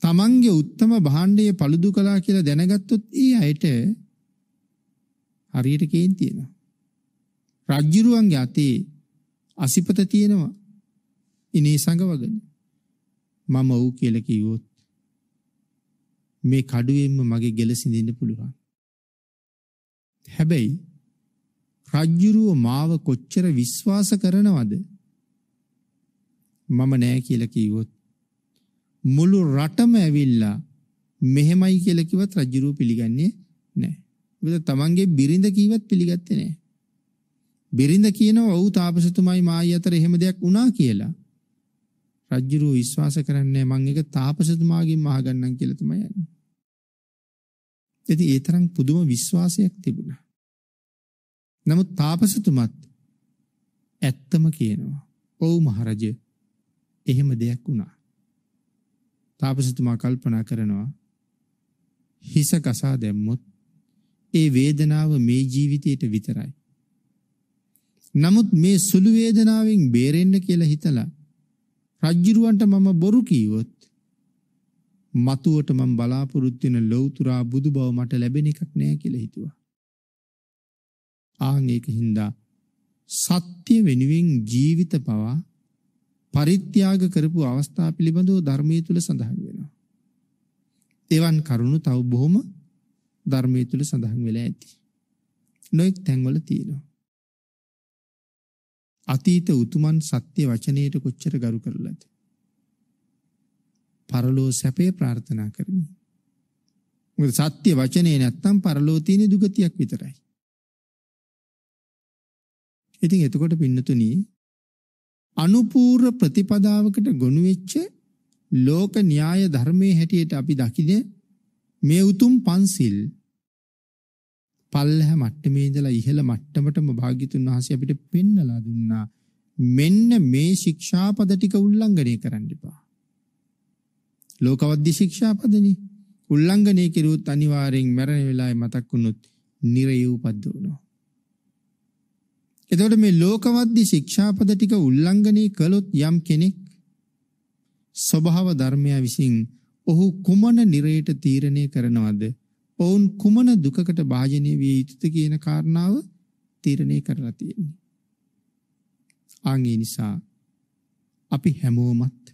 තමන්ගේ උත්තම භාණ්ඩයේ paludu කළා කියලා දැනගත්තොත් ඒ අයට හරියට කේන් තියෙනවා. රජ්ජුරුවන්ගේ අතේ අසිපත තියෙනවා. ඉනේ සංගවගෙන. මම ඔව් කියලා කිව්වොත් මේ කඩුවෙන්ම මගේ ගෙල සිඳින්න පුළුවන්. හැබැයි රජ්ජුරුව මාව කොච්චර විශ්වාස කරනවද? මම නෑ කියලා කිව්වොත් මුළු රටම ඇවිල්ලා මෙහෙමයි කියලා කිව්වත් රජ්ජුරුව පිළිගන්නේ නෑ. මොකද තමන්ගේ බිරිඳ කීවත් පිළිගත්තේ නෑ. බිරිඳ කියනවා ඔව් තාපසතුමයි මායි අතර එහෙම දෙයක් වුණා කියලා. රජ්ජුරුව විශ්වාස කරන්නේ මං එක තාපසතුමාගෙන් මහගන්නම් කියලා තමයි යන්නේ. ඉතින් ඒ තරම් පුදුම විශ්වාසයක් තිබුණා. නමුත් තාපසතුමත් ඇත්තම කියනවා. "ඔව් මහරජ, එහෙම දෙයක් වුණා." තාපසතුමා කල්පනා කරනවා හිස කසා දැම්මොත් ඒ වේදනාව මේ ජීවිතයට විතරයි. නමුත් මේ සුළු වේදනාවෙන් බේරෙන්න කියලා හිතලා රජ්ජිරුවන්ට මම බොරු කීවොත් මතුවට මම බලාපොරොත්තු වෙන ලෞතුරා බුදු බව මට ලැබෙන එකක් නෑ කියලා හිතුවා. ආහනේක හින්දා සත්‍ය වෙනුවෙන් ජීවිත පවා පරිත්‍යාග කරපු අවස්ථා පිළිබඳව ධර්මයේ තුල සඳහන් වෙනවා. එවන් කරුණු තව බොහොම ධර්මයේ තුල සඳහන් වෙලා ඇති. නොඑක් තැන්වල තියෙනවා. අතීත උතුමන් සත්‍ය වචනයට කොච්චර ගරු කරලාද? පරලෝ සැපේ ප්‍රාර්ථනා කරමි. මොකද සත්‍ය වචනේ නැත්තම් පරලෝ තියෙන දුගතියක් විතරයි. ඉතින් එතකොට පින්නතුනි අනුපූර්ව ප්‍රතිපදාවකට ගොනු වෙච්ච ලෝක න්‍යාය ධර්මයේ හැටියට අපි දකින මේ උතුම් පන්සිල් පල්ලහ මට්ටමේ ඉඳලා ඉහළ මට්ටමටම භාග්‍යතුන් වහන්සේ අපිට පෙන්නලා දුන්නා මෙන්න මේ ශික්ෂාපද ටික උල්ලංඝනය කරන්න එපා ලෝකවද්දි ශික්ෂාපදනේ උල්ලංඝනය කෙරුවොත් අනිවාර්යෙන් මැරෙන වෙලාවේ මතක් වුණොත් නිරය උපද්දවනවා එතකොට මේ ලෝකවද්දි ශික්ෂාපද ටික උල්ලංඝනය කළොත් යම් කෙනෙක් ස්වභාව ධර්මය විසින් ඔහු කුමන නිරයට තීරණය කරනවද? ඔවුන් කුමන දුකකට භාජනය විය යුතුද කියන කාරණාව තීරණය කරලා තියෙන්නේ. ආන් ඒ නිසා අපි හැමෝමත්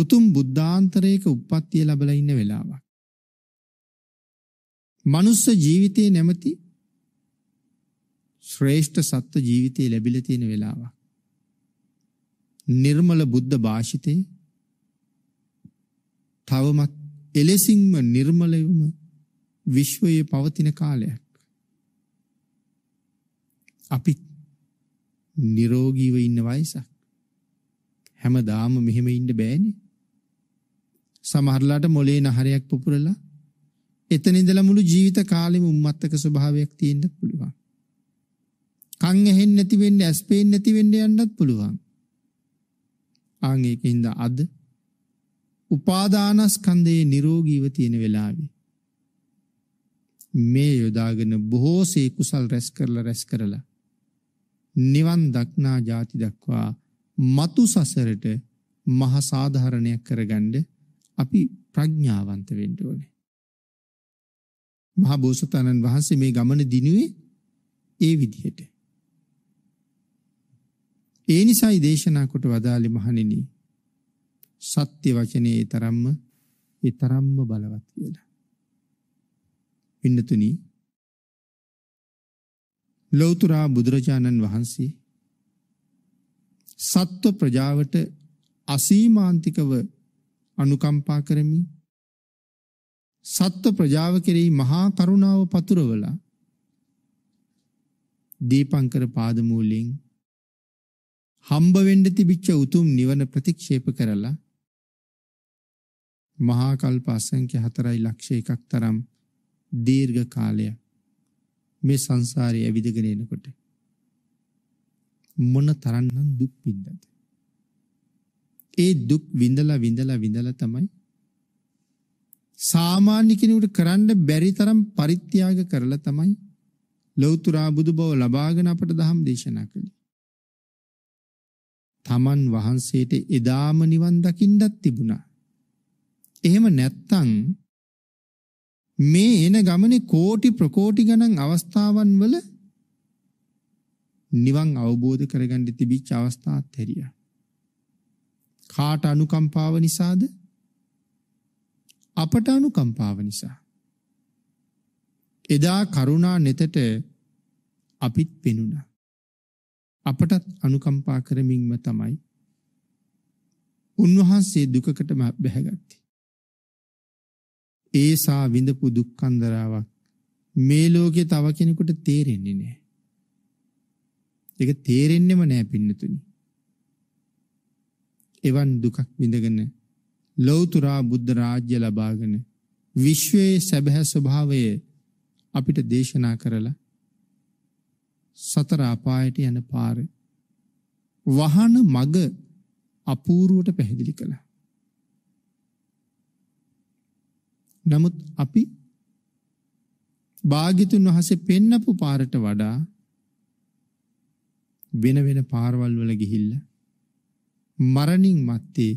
උතුම් බුද්ධාන්තරයක උප්පත්තිය ලැබලා ඉන්න වෙලාවක්. මනුස්ස ජීවිතේ නැමැති ශ්‍රේෂ්ඨ සත්ව ජීවිතය ලැබිලා තියෙන වෙලාවක්. නිර්මල බුද්ධ භාෂිතේ තවමත් එලෙසින්ම නිර්මලවම විශ්වයේ පවතින කාලයක්. අපි නිරෝගීව ඉන්න වයසක්. හැමදාම මෙහෙම ඉන්න බෑනේ. සමහරලාට මොලේ නහරයක් පුපුරලා එතන ඉඳලා මුළු ජීවිත කාලෙම උම්මත්තක ස්වභාවයක් තියෙන්න පුළුවන්. කන් ඇහෙන්නේ නැති වෙන්න, ඇස් පේන්නේ නැති වෙන්න යන්නත් පුළුවන්. ආන් ඒකින්ද අද උපාදානස්කන්ධයේ නිරෝගීව තියෙන වෙලාවේ මේ යොදාගෙන බොහෝසේ කුසල් රැස් කරලා රැස් කරලා නිවන් දක්නා ಜಾති දක්වා మతు සසරට මහ සාධාරණයක් කරගන්න අපි ප්‍රඥාවන්ත වෙන්න ඕනේ. මහා බෝසතාණන් වහන්සේ මේ ගමන දිනුවේ ඒ විදිහට. ඒ නිසායි දේශනා කොට වදාළි මහණෙනි සත්‍ය වචනේ තරම්ම ඒ තරම්ම බලවත් කියලා. පින්නතුනි ලෞතර බුදුරජාණන් වහන්සේ සත්ව ප්‍රජාවට අසීමාන්තිකව අනුකම්පා කරමි සත්ව ප්‍රජාව කෙරෙහි මහා කරුණාව පතුරවලා දීපංකර පාදමූලෙන් හම්බ වෙන්න තිබිච්ච උතුම් නිවන ප්‍රතික්ෂේප කරලා මහා කල්ප අසංඛ්‍ය 4 ලක්ෂ එකක් තරම් දීර්ඝ කාලයක් මේ සංසාරයේ ඇවිදගෙන එනකොට මොන තරම්නම් දුක් විඳද ඒ දුක් විඳලා විඳලා විඳලා තමයි සාමාන්‍ය කෙනෙකුට කරන්න බැරි තරම් පරිත්‍යාග කරලා තමයි ලෞතර බුදුබව ලබාගෙන අපට ධම් දේශනා කළේ තමන් වහන්සේට එදාම නිවන් දකින්නත් තිබුණා. එහෙම නැත්තම් මේ එන ගමනේ කෝටි ප්‍රකෝටි ගණන් අවස්ථාවන් වල නිවන් අවබෝධ කරගන්න තිබිච්ච අවස්ථාත් හැරියා. කාට අනුකම්පාව නිසාද? අපට අනුකම්පාව නිසා. එදා කරුණා නෙතට අපිත් පෙනුණා. අපටත් අනුකම්පා කරමින්ම තමයි උන්වහන්සේ දුකකට බැහැගත්තේ. ඒසා විඳපු දුක්ඛන්දරාවක් මේ ලෝකේ තව කෙනෙකුට තේරෙන්නේ නැහැ. ඒක තේරෙන්නෙම නැහැ පින්නතුනි. එවන් දුකක් විඳගෙන ලෞතුරා බුද්ධ රාජ්‍ය ලබාගෙන විශ්වයේ සැබෑ ස්වභාවය අපිට දේශනා කරලා සතර අපායට යන පාර වහන මග අපූර්වට පැහැදිලි කළා. නමුත් අපි භාග්‍යතුන් වහන්සේ පෙන්නපු පාරට වඩා වෙන වෙන පාරවල් වල ගිහිල්ලා මරණින් මත්තේ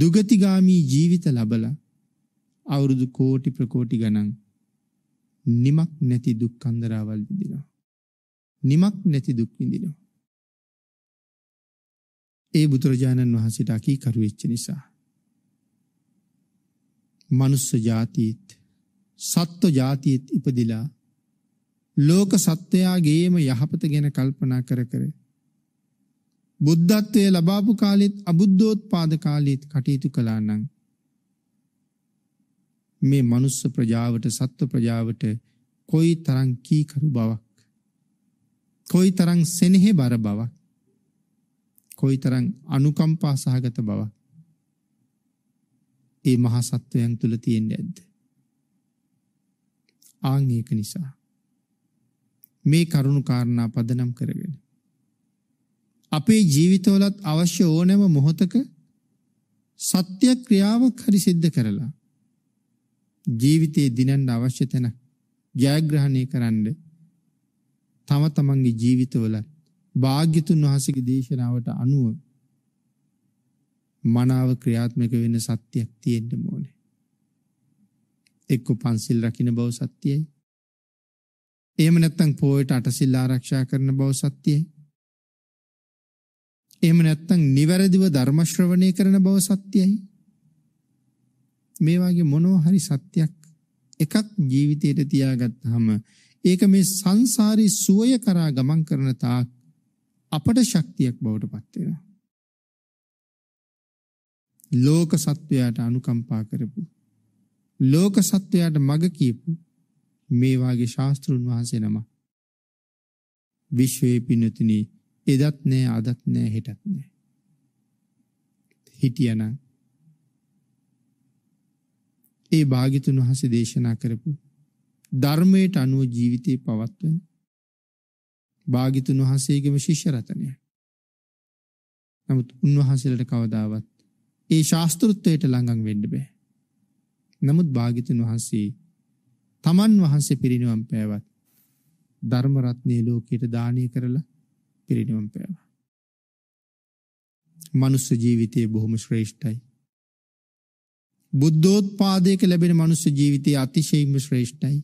දුගතිගාමි ජීවිත ලබලා අවුරුදු කෝටි ප්‍රකෝටි ගණන් නිමක් නැති දුක් කන්දරාවල් විඳින නිමක් නැති දුක් විඳිනවා. ඒ බුදුරජාණන් වහන්සේට අකීකරු වෙච්ච නිසා. මනුස්ස ජාතියත් සත්ව ජාතියත් ඉපදිලා ලෝක සත්වයාගේම යහපත ගැන කල්පනා කර කර බුද්ධත්වයේ ලබාපු කාලෙත් අබුද්ධෝත්පාද කාලෙත් කටයුතු කළා නම් මේ මනුස්ස ප්‍රජාවට සත්ව ප්‍රජාවට කොයි තරම් කීකරු බවක් කොයිතරම් සෙනෙහෙ බර බවක් කොයිතරම් අනුකම්පා සහගත බවක් ඒ මහා සත්වයන් තුල තියෙන්නේ නැද්ද? ආන් ඒක නිසා මේ කරුණු කාරණා පදනම් කරගෙන අපේ ජීවිතවලත් අවශ්‍ය ඕනෑම මොහොතක සත්‍ය ක්‍රියාවක් හරි සිද්ධ කරලා ජීවිතයේ දිනන්න අවශ්‍ය තැන ජයග්‍රහණය කරන්න තම තමන්ගේ ජීවිතවල භාග්‍යතුන් වහන්සේගේ දේශනාවට අනුව මනාව ක්‍රියාත්මක වෙන සත්‍යයක් තියෙන්න ඕනේ. එක්ක පන්සිල් රකින්න බව සත්‍යයි. එහෙම නැත්නම් පොයට අටසිල් ආරක්ෂා කරන බව සත්‍යයි. එහෙම නැත්නම් නිවැරදිව ධර්ම ශ්‍රවණය කරන බව සත්‍යයි. මේ වගේ මොනවා හරි සත්‍යයක් එකක් ජීවිතයට තියාගත්තාම ඒක මේ සංසාරී සුවය කරා ගමන් කරන තාක් අපට ශක්තියක් බවට පත් වෙනවා. ලෝක සත්වයාට අනුකම්පා කරපු ලෝක සත්වයාට මඟ කියපු මේ වාගේ ශාස්ත්‍රුන් වහන්සේ නම විශ්වයේ පින්නතුනි එදත් නෑ අදත් නෑ හෙටත් නෑ හිටියනම් ඒ භාග්‍යතුන් වහන්සේ දේශනා කරපු ධර්මයට අනුව ජීවිතේ පවත්වන භාගිතුන් වහන්සේගේම ශිෂ්‍ය රතනය. නමුත් උන්වහන්සේලට කවදාවත් ඒ ශාස්තෘත්වයට ළඟම් වෙන්න බෑ. නමුත් භාගිතුන් වහන්සේ තමන් වහන්සේ පිරිනිවන් පෑවත් ධර්ම රත්නය ලෝකයට දානය කරලා පිරිනිවන් පෑවා. මනුස්ස ජීවිතයේ බොහොම ශ්‍රේෂ්ඨයි. බුද්ධෝත්පාදයක ලැබෙන මනුස්ස ජීවිතයේ අතිශයින්ම ශ්‍රේෂ්ඨයි.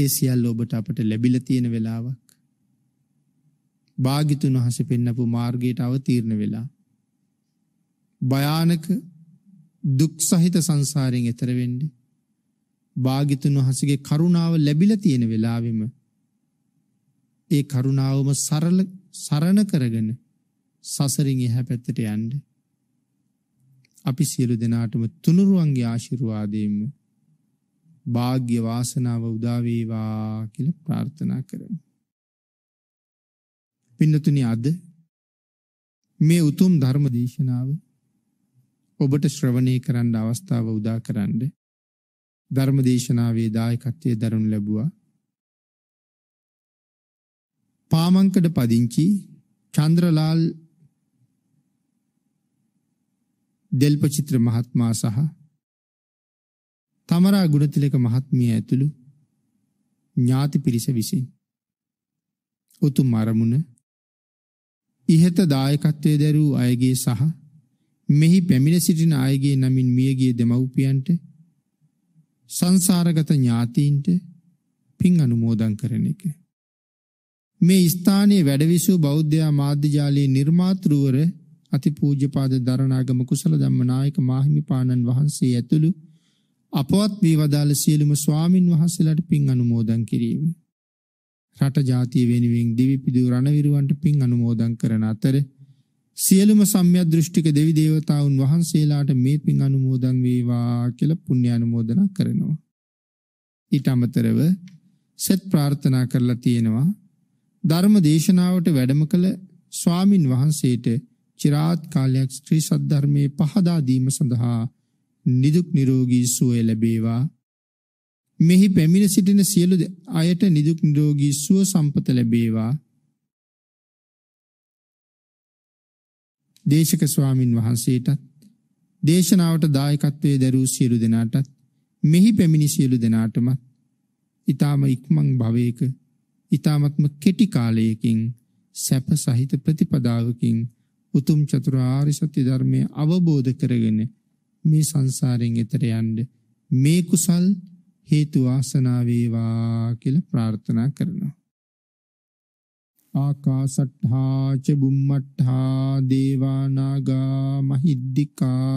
ඒ සියල්ල ඔබට අපට ලැබිල තියෙන වෙලාවක් භාගිතුන් වහස පෙන්නපු මාර්ගයට අවතීරණ වෙලා භයානක දුක් සහිත සංසාරයෙන් එතර වෙන්න භාගිතුන් වහසගේ කරුණාව ලැබිල තියෙන වෙලාවෙම ඒ කරුණාවම සරල සරණ කරගෙන සසරින් එහා පැත්තට යන්න අපි සියලු දෙනාටම තුනුරුවන්ගේ ආශිර්වාදයෙන්ම වාග්ය වාසනාව උදා වේවා කියලා ප්‍රාර්ථනා කරමු. පින්නතුනි අද මේ උතුම් ධර්ම දේශනාව ඔබට ශ්‍රවණය කරන්න අවස්ථාව උදා කරන්න ධර්ම දේශනාවේ දායකත්වයේ දරනු ලැබුවා. පාමංකඩ පදිංචි චන්ද්‍රලාල් දෙල්පචිත්‍ර මහත්මයා සහ සමරා ගුණතිලක මහත්මිය ඇතුළු ඥාති පිරිස විසින් උතුම් අරමුණ ඉහත දායකත්වයේ දරූ අයගේ සහ මෙහි පැමිණ සිටින අයගේ නමින් මියගිය දෙමව්පියන්ට සංසාරගත ඥාතීන්ට පින් අනුමෝදන් කරන එක මේ ස්ථානයේ වැඩවිසූ බෞද්ධයා මාධ්‍ය ජාලයේ නිර්මාතෘවර අතිපූජ්‍යපාද දරණාගම කුසල ධම්ම නායක මාහිමිපාණන් වහන්සේ ඇතුළු අපවත් වේවදාල සියලුම ස්වාමින් වහන්සේලාට පින් අනුමෝදන් කිරීම. රට ජාතිය වෙනුවෙන් දිවි පිදූ රණවිරුවන්ට පින් අනුමෝදන් කරන අතර සියලුම සම්‍යක් දෘෂ්ටික දෙවි දේවතාවුන් වහන්සේලාට මේ පින් අනුමෝදන් වේවා කියලා පුණ්‍ය අනුමෝදනා කරනවා. ඊට අමතරව සෙත් ප්‍රාර්ථනා කරලා තියෙනවා ධර්ම දේශනාවට වැඩම කළ ස්වාමින් වහන්සේට চিරාත් කාලයක් ශ්‍රී සද්ධර්මයේ පහදා දීම සඳහා නිදුක් නිරෝගී සුවය ලැබේවා. මෙහි පැමිණ සිටින සියලු අයට නිදුක් නිරෝගී සුව සම්පත ලැබේවා. දේශක ස්වාමින් වහන්සේටත් දේශනාවට දායකත්වයේ දරූ සියලු දෙනාටත් මෙහි පැමිණි සියලු දෙනාටම ඊ타ම ඉක්මන් භවයක ඊ타මත්ම කෙටි කාලයකින් සැප සහිත ප්‍රතිපදාවකින් උතුම් චතුරාර්ය සත්‍ය ධර්මය අවබෝධ කරගෙන මේ සංසාරයෙන් එතර යන්න මේ කුසල් හේතු වාසනා වේවා කියලා ප්‍රාර්ථනා කරනවා. ආකාසට්ඨා ච බුම්මට්ඨා දේවා නාග මහිද්దికා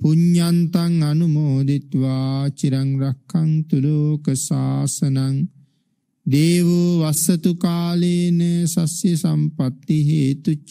පුඤ්ඤන්තං අනුමෝදිත්වා චිරං රක්ඛන්තු ලෝක සාසනං දේවෝ වස්සතු කාලේන සස්්‍ය සම්පatti හේතුච